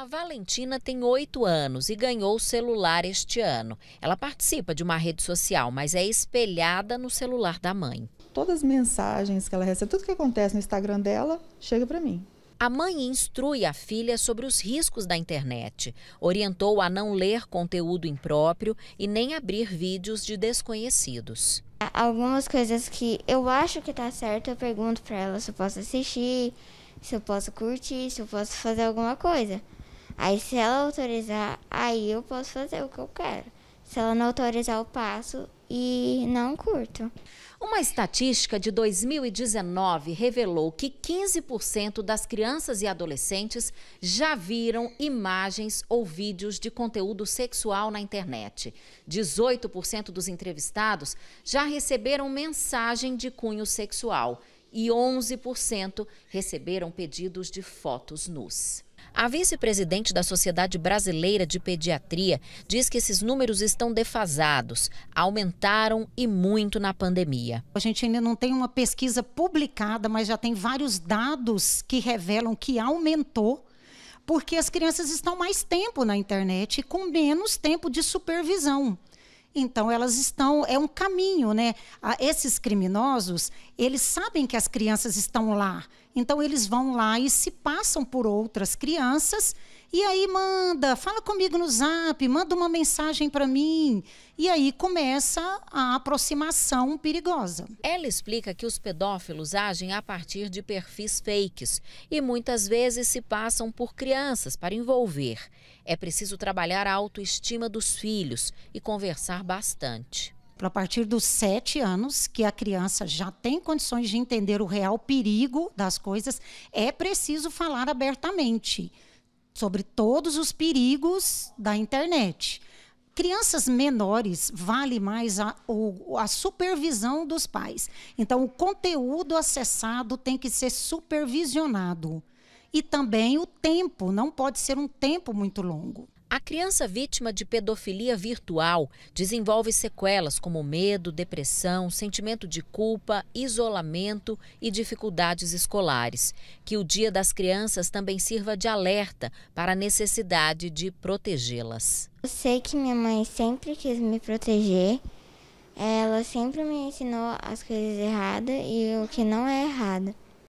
A Valentina tem oito anos e ganhou o celular este ano. Ela participa de uma rede social, mas é espelhada no celular da mãe. Todas as mensagens que ela recebe, tudo que acontece no Instagram dela, chega para mim. A mãe instrui a filha sobre os riscos da internet. Orientou a não ler conteúdo impróprio e nem abrir vídeos de desconhecidos. Algumas coisas que eu acho que tá certo, eu pergunto para ela se eu posso assistir, se eu posso curtir, se eu posso fazer alguma coisa. Aí se ela autorizar, aí eu posso fazer o que eu quero. Se ela não autorizar, eu passo e não curto. Uma estatística de 2019 revelou que 15% das crianças e adolescentes já viram imagens ou vídeos de conteúdo sexual na internet. 18% dos entrevistados já receberam mensagem de cunho sexual e 11% receberam pedidos de fotos nus. A vice-presidente da Sociedade Brasileira de Pediatria diz que esses números estão defasados, aumentaram e muito na pandemia. A gente ainda não tem uma pesquisa publicada, mas já tem vários dados que revelam que aumentou porque as crianças estão mais tempo na internet e com menos tempo de supervisão. Então elas estão é um caminho, né? A ah, esses criminosos eles sabem que as crianças estão lá, então eles vão lá e se passam por outras crianças e aí manda, fala comigo no Zap, manda uma mensagem para mim. E aí começa a aproximação perigosa. Ela explica que os pedófilos agem a partir de perfis fakes e muitas vezes se passam por crianças para envolver. É preciso trabalhar a autoestima dos filhos e conversar bastante a partir dos sete anos, que a criança já tem condições de entender o real perigo das coisas, é preciso falar abertamente sobre todos os perigos da internet. Crianças menores vale mais a, a supervisão dos pais. Então, o conteúdo acessado tem que ser supervisionado. E também o tempo, não pode ser um tempo muito longo. Criança vítima de pedofilia virtual desenvolve sequelas como medo, depressão, sentimento de culpa, isolamento e dificuldades escolares. Que o Dia das Crianças também sirva de alerta para a necessidade de protegê-las. Eu sei que minha mãe sempre quis me proteger. Ela sempre me ensinou as coisas erradas e o que não é errado.